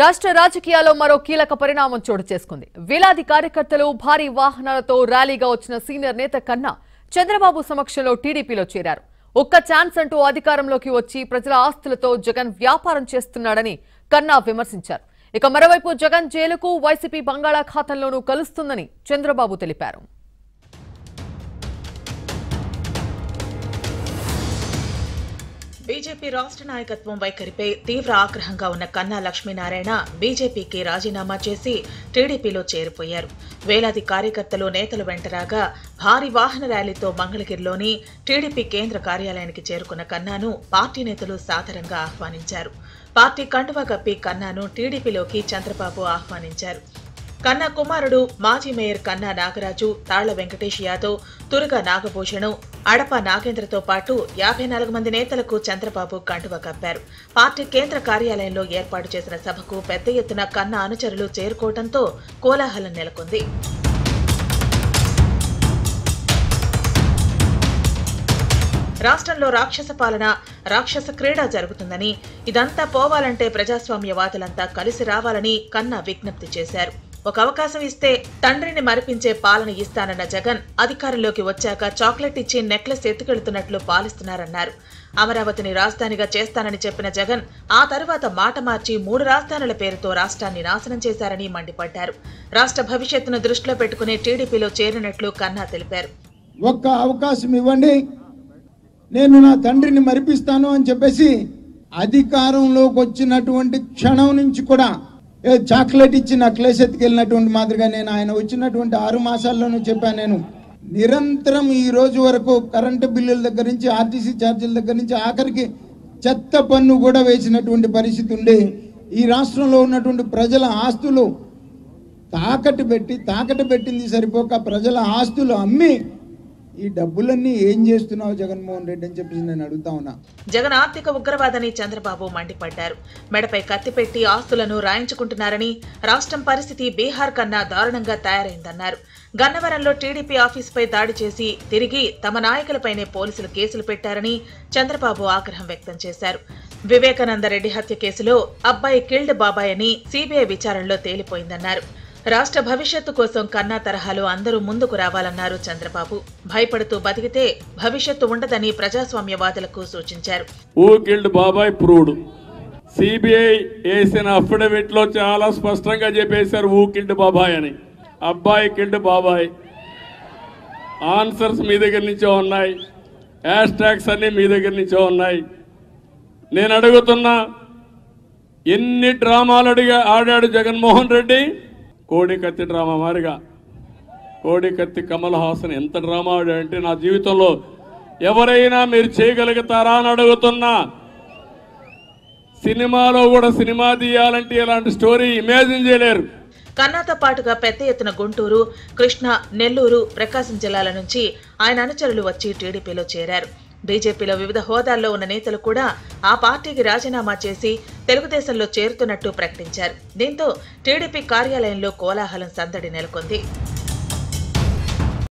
రాష్ట్ర రాజకీయాల్లో మరో కీలక పరిణామం చోటు చేసుకుంది వేలాది కార్యకర్తలు భారీ వాహనాలతో ర్యాలీగా వచ్చిన సీనియర్ నేత కన్నా చంద్రబాబు సమక్షంలో టీడీపీలో చేరారు ఒక్క ఛాన్స్ అంటూ అధికారంలోకి వచ్చి ప్రజల ఆస్తులతో జగన్ వ్యాపారం చేస్తున్నాడని కన్నా విమర్శించారు ఇక మరోవైపు జగన్ జైలుకు వైసీపీ బంగాళాఖాతంలోనూ కలుస్తుందని చంద్రబాబు తెలిపారు బీజేపీ రాష్ట్ర నాయకత్వం వైఖరిపై తీవ్ర ఆగ్రహంగా ఉన్న కన్నా లక్ష్మీనారాయణ బీజేపీకి రాజీనామా చేసి టీడీపీలో చేరిపోయారు వేలాది కార్యకర్తలు నేతలు వెంటరాగా భారీ వాహన ర్యాలీతో మంగళగిరిలోని టీడీపీ కేంద్ర కార్యాలయానికి చేరుకున్న కన్నాను పార్టీ నేతలు సాధారణంగా ఆహ్వానించారు పార్టీ కండువా కప్పి కన్నాను టీడీపీలోకి చంద్రబాబు ఆహ్వానించారు కన్నా కుమారుడు మాజీ మేయర్ కన్నా నాగరాజు తాళ్ల వెంకటేష్ యాదవ్ తురగ నాగభూషణం అడప నాగేంద్రతో పాటు యాభై నాలుగు మంది నేతలకు చంద్రబాబు కండువ కప్పారు పార్టీ కేంద్ర కార్యాలయంలో ఏర్పాటు చేసిన సభకు పెద్ద ఎత్తున కన్న అనుచరులు చేరుకోవడంతో కోలాహలం నెలకొంది రాష్ట్రంలో రాక్షస పాలన రాక్షస క్రీడ జరుగుతుందని ఇదంతా పోవాలంటే ప్రజాస్వామ్యవాదులంతా కలిసి రావాలని కన్నా విజ్ఞప్తి చేశారు ఒక అవకాశం ఇస్తే తండ్రిని మరిపించే పాలన ఇస్తానన్న జగన్ అధికారంలోకి వచ్చాక చాక్లెట్ ఇచ్చి నెక్లెస్ ఎత్తుకెళ్తున్నట్లు పాలిస్తున్నారన్నారు అమరావతిని రాజధానిగా చేస్తానని చెప్పిన జగన్ ఆ తర్వాత మాట మార్చి మూడు రాజధానుల పేరుతో రాష్ట్రాన్ని నాశనం చేశారని మండిపడ్డారు రాష్ట్ర భవిష్యత్తును దృష్టిలో పెట్టుకుని టీడీపీలో చేరినట్లు కన్నా తెలిపారు ఒక్క అవకాశం ఇవ్వండి నేను నా తండ్రిని మరిపిస్తాను అని చెప్పేసి అధికారంలోకి వచ్చినటువంటి క్షణం నుంచి కూడా చాక్లెట్ ఇచ్చి నా క్లేస్ ఎత్తుకెళ్ళినటువంటి మాదిరిగా నేను ఆయన వచ్చినటువంటి ఆరు మాసాల్లోనూ చెప్పాను నేను నిరంతరం ఈ రోజు వరకు కరెంటు బిల్లుల దగ్గర నుంచి ఆర్టీసీ ఛార్జీల దగ్గర నుంచి ఆఖరికి చెత్త పన్ను కూడా వేసినటువంటి పరిస్థితి ఉండి ఈ రాష్ట్రంలో ఉన్నటువంటి ప్రజల ఆస్తులు తాకట్టు పెట్టి తాకట్టు పెట్టింది సరిపోక ప్రజల ఆస్తులు అమ్మి ఈ డబ్బులన్నీ ఏం చేస్తున్నావు జగన్మోహన్ రెడ్డి అని చెప్పేసి నేను అడుగుతా ఉన్నా జగన్ ఆర్థిక ఉగ్రవాదని చంద్రబాబు మండిపడ్డారు మెడపై కత్తి పెట్టి ఆస్తులను రాయించుకుంటున్నారని రాష్ట్రం పరిస్థితి బీహార్ కన్నా దారుణంగా తయారైందన్నారు గన్నవరంలో టీడీపీ ఆఫీసుపై దాడి చేసి తిరిగి తమ నాయకులపైనే పోలీసులు కేసులు పెట్టారని చంద్రబాబు ఆగ్రహం వ్యక్తం చేశారు వివేకానందరెడ్డి హత్య కేసులో అబ్బాయి కిల్డ్ బాబాయ్ అని సీబీఐ విచారణలో తేలిపోయిందన్నారు రాష్ట్ర భవిష్యత్తు కోసం కన్నా తరహాలో అందరూ ముందుకు రావాలన్నారు చంద్రబాబు భయపడుతూ బతికితే భవిష్యత్తు ఉండదని ప్రజాస్వామ్యవాదులకు సూచించారు బాబాయ్ సిబిఐ వేసిన అఫిడవిట్ లో చాలా స్పష్టంగా చెప్పేశారు ఊకిల్డ్ బాబాయ్ అని అబ్బాయి కిల్డ్ బాబాయ్ ఆన్సర్స్ మీ దగ్గర నుంచే ఉన్నాయి హ్యాష్ ట్యాగ్స్ అన్ని మీ దగ్గర నుంచే ఉన్నాయి నేను అడుగుతున్నా ఎన్ని డ్రామాలు అడిగా ఆడాడు జగన్మోహన్ రెడ్డి కోడికత్తి డ్రామా మారిగా కోడికత్తి కమల్ హాసన్ ఎంత డ్రామా అంటే నా జీవితంలో ఎవరైనా మీరు చేయగలుగుతారా అని అడుగుతున్నా సినిమాలో కూడా సినిమా తీయాలంటే ఇలాంటి స్టోరీ ఇమాజిన్ చేయలేరు కన్నాతో పాటుగా పెద్ద ఎత్తున గుంటూరు కృష్ణా నెల్లూరు ప్రకాశం జిల్లాల నుంచి ఆయన అనుచరులు వచ్చి టీడీపీలో చేరారు బీజేపీలో వివిధ హోదాల్లో ఉన్న నేతలు కూడా ఆ పార్టీకి రాజీనామా చేసి తెలుగుదేశంలో చేరుతున్నట్టు ప్రకటించారు దీంతో టీడీపీ కార్యాలయంలో కోలాహలం సందడి నెలకొంది